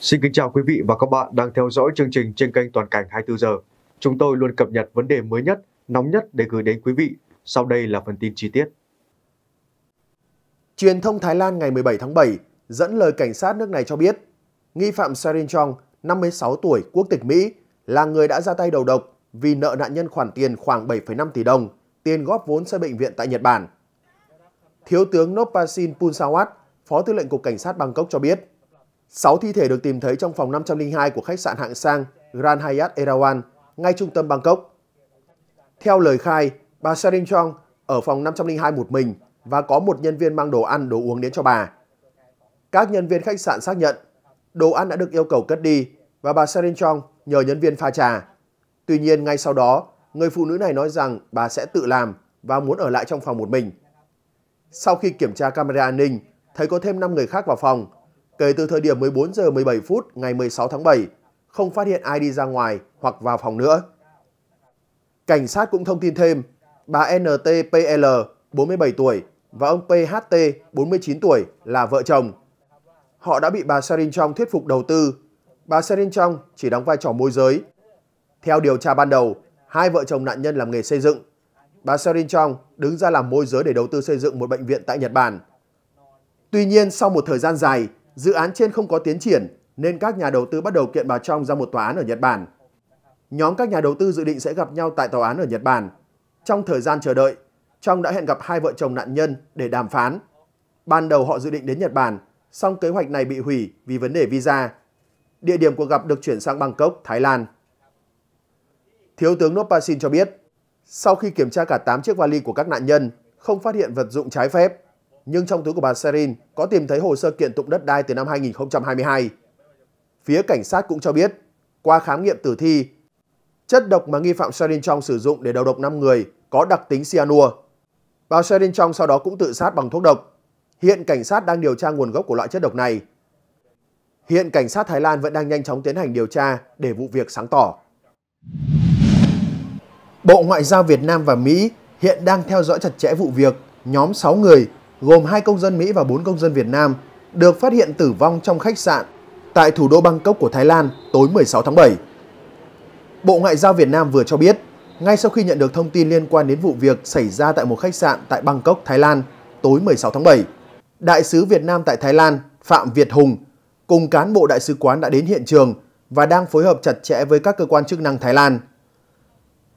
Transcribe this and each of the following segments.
Xin kính chào quý vị và các bạn đang theo dõi chương trình trên kênh Toàn cảnh 24 giờ. Chúng tôi luôn cập nhật vấn đề mới nhất, nóng nhất để gửi đến quý vị. Sau đây là phần tin chi tiết. Truyền thông Thái Lan ngày 17 tháng 7 dẫn lời cảnh sát nước này cho biết, nghi phạm Sarin Chong, 56 tuổi, quốc tịch Mỹ, là người đã ra tay đầu độc vì nợ nạn nhân khoản tiền khoảng 7,5 tỷ đồng, tiền góp vốn xây bệnh viện tại Nhật Bản. Thiếu tướng Nopasin Punsawat, Phó tư lệnh Cục Cảnh sát Bangkok cho biết, sáu thi thể được tìm thấy trong phòng 502 của khách sạn hạng sang Grand Hyatt Erawan, ngay trung tâm Bangkok. Theo lời khai, bà Sarin Chong ở phòng 502 một mình và có một nhân viên mang đồ ăn, đồ uống đến cho bà. Các nhân viên khách sạn xác nhận đồ ăn đã được yêu cầu cất đi và bà Sarin Chong nhờ nhân viên pha trà. Tuy nhiên ngay sau đó, người phụ nữ này nói rằng bà sẽ tự làm và muốn ở lại trong phòng một mình. Sau khi kiểm tra camera an ninh, thấy có thêm 5 người khác vào phòng, Kể từ thời điểm 14 giờ 17 phút ngày 16 tháng 7, không phát hiện ai đi ra ngoài hoặc vào phòng nữa. Cảnh sát cũng thông tin thêm, bà NTPL, 47 tuổi, và ông PHT, 49 tuổi, là vợ chồng. Họ đã bị bà Serin Trong thuyết phục đầu tư. Bà Serin Trong chỉ đóng vai trò môi giới. Theo điều tra ban đầu, hai vợ chồng nạn nhân làm nghề xây dựng. Bà Serin Trong đứng ra làm môi giới để đầu tư xây dựng một bệnh viện tại Nhật Bản. Tuy nhiên, sau một thời gian dài, Dự án trên không có tiến triển nên các nhà đầu tư bắt đầu kiện bà Trong ra một tòa án ở Nhật Bản. Nhóm các nhà đầu tư dự định sẽ gặp nhau tại tòa án ở Nhật Bản. Trong thời gian chờ đợi, Trong đã hẹn gặp hai vợ chồng nạn nhân để đàm phán. Ban đầu họ dự định đến Nhật Bản, song kế hoạch này bị hủy vì vấn đề visa. Địa điểm cuộc gặp được chuyển sang Bangkok, Thái Lan. Thiếu tướng Nopasin cho biết, sau khi kiểm tra cả 8 chiếc vali của các nạn nhân, không phát hiện vật dụng trái phép, nhưng trong túi của bà Serin có tìm thấy hồ sơ kiện tụng đất đai từ năm 2022. Phía cảnh sát cũng cho biết, qua khám nghiệm tử thi, chất độc mà nghi phạm Serin Trong sử dụng để đầu độc 5 người có đặc tính cyanua. Bà Serin Trong sau đó cũng tự sát bằng thuốc độc. Hiện cảnh sát đang điều tra nguồn gốc của loại chất độc này. Hiện cảnh sát Thái Lan vẫn đang nhanh chóng tiến hành điều tra để vụ việc sáng tỏ. Bộ Ngoại giao Việt Nam và Mỹ hiện đang theo dõi chặt chẽ vụ việc nhóm 6 người gồm hai công dân Mỹ và bốn công dân Việt Nam được phát hiện tử vong trong khách sạn tại thủ đô Bangkok của Thái Lan tối 16 tháng 7. Bộ Ngoại giao Việt Nam vừa cho biết, ngay sau khi nhận được thông tin liên quan đến vụ việc xảy ra tại một khách sạn tại Bangkok, Thái Lan tối 16 tháng 7, Đại sứ Việt Nam tại Thái Lan Phạm Việt Hùng cùng cán bộ đại sứ quán đã đến hiện trường và đang phối hợp chặt chẽ với các cơ quan chức năng Thái Lan.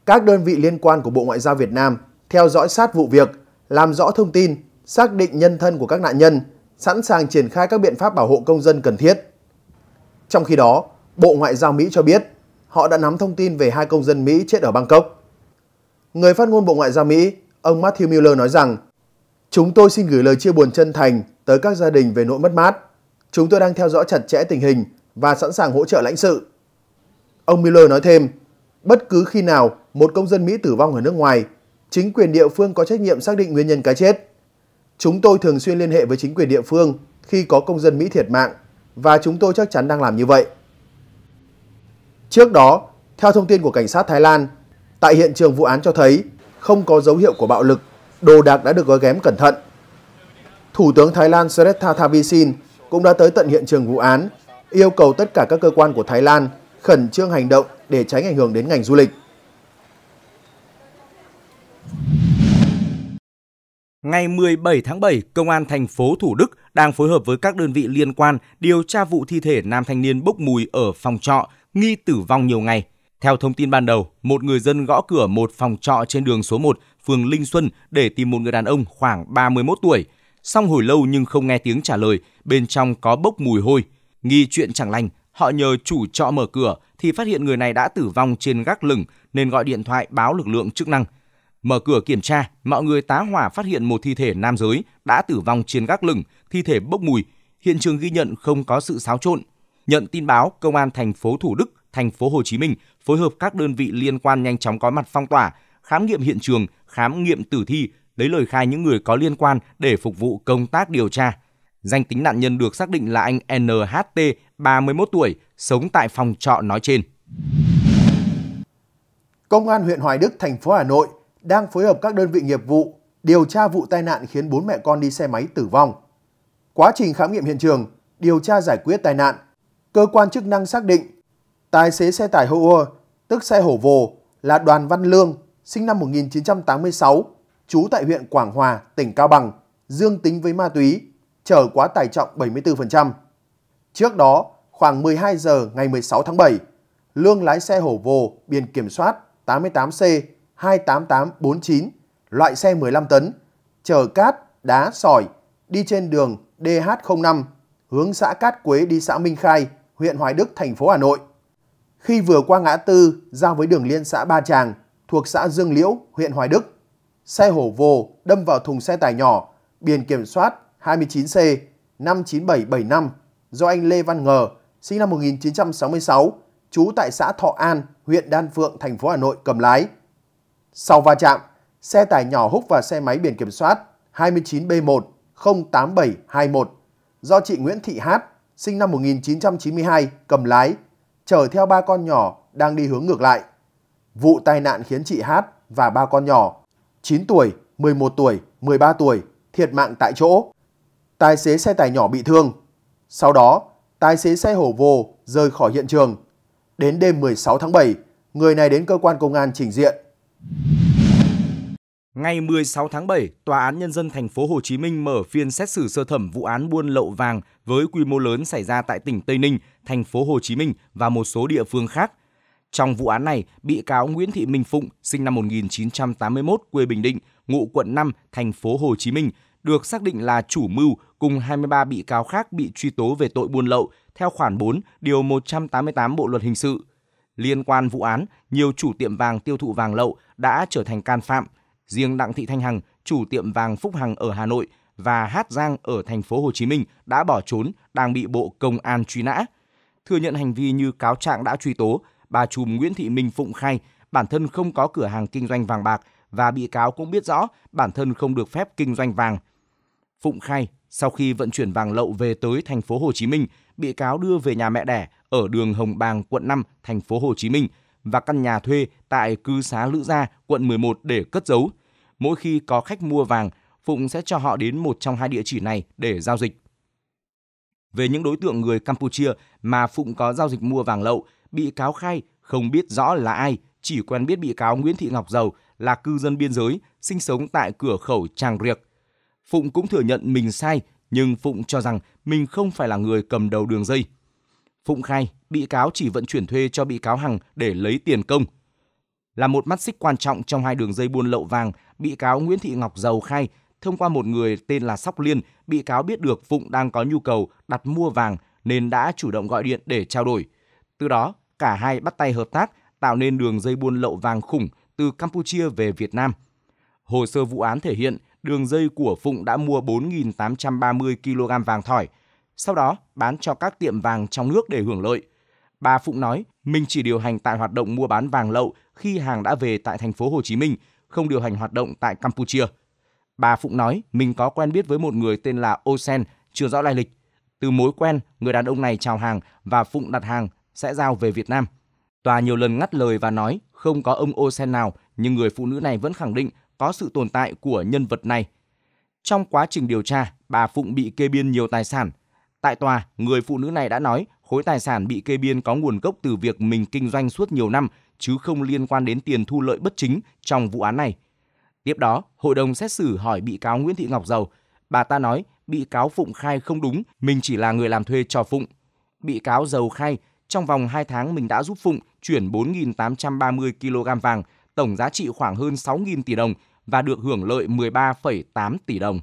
Các đơn vị liên quan của Bộ Ngoại giao Việt Nam theo dõi sát vụ việc, làm rõ thông tin xác định nhân thân của các nạn nhân, sẵn sàng triển khai các biện pháp bảo hộ công dân cần thiết. Trong khi đó, Bộ Ngoại giao Mỹ cho biết họ đã nắm thông tin về hai công dân Mỹ chết ở Bangkok. Người phát ngôn Bộ Ngoại giao Mỹ, ông Matthew Miller nói rằng Chúng tôi xin gửi lời chia buồn chân thành tới các gia đình về nỗi mất mát. Chúng tôi đang theo dõi chặt chẽ tình hình và sẵn sàng hỗ trợ lãnh sự. Ông Miller nói thêm, bất cứ khi nào một công dân Mỹ tử vong ở nước ngoài, chính quyền địa phương có trách nhiệm xác định nguyên nhân cái chết. Chúng tôi thường xuyên liên hệ với chính quyền địa phương khi có công dân Mỹ thiệt mạng và chúng tôi chắc chắn đang làm như vậy. Trước đó, theo thông tin của cảnh sát Thái Lan, tại hiện trường vụ án cho thấy không có dấu hiệu của bạo lực, đồ đạc đã được gói ghém cẩn thận. Thủ tướng Thái Lan Srettha Thavisin cũng đã tới tận hiện trường vụ án, yêu cầu tất cả các cơ quan của Thái Lan khẩn trương hành động để tránh ảnh hưởng đến ngành du lịch. Ngày 17 tháng 7, Công an thành phố Thủ Đức đang phối hợp với các đơn vị liên quan điều tra vụ thi thể nam thanh niên bốc mùi ở phòng trọ, nghi tử vong nhiều ngày. Theo thông tin ban đầu, một người dân gõ cửa một phòng trọ trên đường số 1, phường Linh Xuân để tìm một người đàn ông khoảng 31 tuổi. Xong hồi lâu nhưng không nghe tiếng trả lời, bên trong có bốc mùi hôi. Nghi chuyện chẳng lành, họ nhờ chủ trọ mở cửa thì phát hiện người này đã tử vong trên gác lửng nên gọi điện thoại báo lực lượng chức năng – Mở cửa kiểm tra, mọi người tá hỏa phát hiện một thi thể nam giới đã tử vong trên gác lửng, thi thể bốc mùi. Hiện trường ghi nhận không có sự xáo trộn. Nhận tin báo, công an thành phố Thủ Đức, thành phố Hồ Chí Minh phối hợp các đơn vị liên quan nhanh chóng có mặt phong tỏa, khám nghiệm hiện trường, khám nghiệm tử thi, lấy lời khai những người có liên quan để phục vụ công tác điều tra. Danh tính nạn nhân được xác định là anh NHT, 31 tuổi, sống tại phòng trọ nói trên. Công an huyện Hoài Đức, thành phố Hà Nội đang phối hợp các đơn vị nghiệp vụ điều tra vụ tai nạn khiến bốn mẹ con đi xe máy tử vong. Quá trình khám nghiệm hiện trường, điều tra giải quyết tai nạn, cơ quan chức năng xác định tài xế xe tải Hoer, tức xe hổ vồ, là Đoàn Văn Lương, sinh năm 1986, trú tại huyện Quảng Hòa, tỉnh Cao Bằng, dương tính với ma túy, chở quá tải trọng 74%. Trước đó, khoảng 12 giờ ngày 16 tháng 7, Lương lái xe hổ vồ biển kiểm soát 88C 28849, loại xe 15 tấn, chở cát, đá, sỏi, đi trên đường DH05, hướng xã Cát Quế đi xã Minh Khai, huyện Hoài Đức, thành phố Hà Nội. Khi vừa qua ngã tư giao với đường liên xã Ba Tràng, thuộc xã Dương Liễu, huyện Hoài Đức, xe hổ vồ đâm vào thùng xe tải nhỏ, biển kiểm soát 29C 59775 do anh Lê Văn Ngờ, sinh năm 1966, trú tại xã Thọ An, huyện Đan Phượng, thành phố Hà Nội cầm lái. Sau va chạm, xe tải nhỏ hút vào xe máy biển kiểm soát 29B1 08721 do chị Nguyễn Thị Hát, sinh năm 1992, cầm lái, chở theo ba con nhỏ đang đi hướng ngược lại. Vụ tai nạn khiến chị Hát và ba con nhỏ 9 tuổi, 11 tuổi, 13 tuổi thiệt mạng tại chỗ. Tài xế xe tải nhỏ bị thương. Sau đó, tài xế xe hổ vồ rời khỏi hiện trường. Đến đêm 16 tháng 7, người này đến cơ quan công an trình diện. Ngày 16 tháng 7, Tòa án nhân dân thành phố Hồ Chí Minh mở phiên xét xử sơ thẩm vụ án buôn lậu vàng với quy mô lớn xảy ra tại tỉnh Tây Ninh, thành phố Hồ Chí Minh và một số địa phương khác. Trong vụ án này, bị cáo Nguyễn Thị Minh Phụng, sinh năm 1981, quê Bình Định, ngụ quận 5, thành phố Hồ Chí Minh, được xác định là chủ mưu cùng 23 bị cáo khác bị truy tố về tội buôn lậu theo khoản 4, điều 188 Bộ luật hình sự. Liên quan vụ án, nhiều chủ tiệm vàng tiêu thụ vàng lậu đã trở thành can phạm. Riêng Đặng Thị Thanh Hằng, chủ tiệm vàng Phúc Hằng ở Hà Nội và Hát Giang ở thành phố Hồ Chí Minh đã bỏ trốn, đang bị Bộ Công an truy nã. Thừa nhận hành vi như cáo trạng đã truy tố, bà trùm Nguyễn Thị Minh Phụng khai bản thân không có cửa hàng kinh doanh vàng bạc và bị cáo cũng biết rõ bản thân không được phép kinh doanh vàng. Phụng khai sau khi vận chuyển vàng lậu về tới thành phố Hồ Chí Minh, bị cáo đưa về nhà mẹ đẻ ở đường Hồng Bàng, quận 5, thành phố Hồ Chí Minh và căn nhà thuê tại cư xá Lữ Gia, quận 11 để cất giấu. Mỗi khi có khách mua vàng, Phụng sẽ cho họ đến một trong hai địa chỉ này để giao dịch. Về những đối tượng người Campuchia mà Phụng có giao dịch mua vàng lậu, bị cáo khai không biết rõ là ai, chỉ quen biết bị cáo Nguyễn Thị Ngọc Dầu là cư dân biên giới, sinh sống tại cửa khẩu Tràng Riệc, Phụng cũng thừa nhận mình sai, nhưng Phụng cho rằng mình không phải là người cầm đầu đường dây. Phụng khai, bị cáo chỉ vận chuyển thuê cho bị cáo Hằng để lấy tiền công. Là một mắt xích quan trọng trong hai đường dây buôn lậu vàng, bị cáo Nguyễn Thị Ngọc Dầu khai, thông qua một người tên là Sóc Liên, bị cáo biết được Phụng đang có nhu cầu đặt mua vàng nên đã chủ động gọi điện để trao đổi. Từ đó, cả hai bắt tay hợp tác, tạo nên đường dây buôn lậu vàng khủng từ Campuchia về Việt Nam. Hồ sơ vụ án thể hiện đường dây của Phụng đã mua 4.830 kg vàng thỏi, sau đó bán cho các tiệm vàng trong nước để hưởng lợi. Bà Phụng nói, mình chỉ điều hành tại hoạt động mua bán vàng lậu khi hàng đã về tại thành phố Hồ Chí Minh, không điều hành hoạt động tại Campuchia. Bà Phụng nói, mình có quen biết với một người tên là Osen, chưa rõ lai lịch. Từ mối quen, người đàn ông này chào hàng và Phụng đặt hàng sẽ giao về Việt Nam. Tòa nhiều lần ngắt lời và nói không có ông Osen nào, nhưng người phụ nữ này vẫn khẳng định có sự tồn tại của nhân vật này. Trong quá trình điều tra, bà Phụng bị kê biên nhiều tài sản. Tại tòa, người phụ nữ này đã nói khối tài sản bị kê biên có nguồn gốc từ việc mình kinh doanh suốt nhiều năm chứ không liên quan đến tiền thu lợi bất chính trong vụ án này. Tiếp đó, hội đồng xét xử hỏi bị cáo Nguyễn Thị Ngọc Dầu. Bà ta nói bị cáo Phụng khai không đúng, mình chỉ là người làm thuê cho Phụng. Bị cáo Dầu khai, trong vòng 2 tháng mình đã giúp Phụng chuyển 4.830 kg vàng, tổng giá trị khoảng hơn 6.000 tỷ đồng và được hưởng lợi 13,8 tỷ đồng.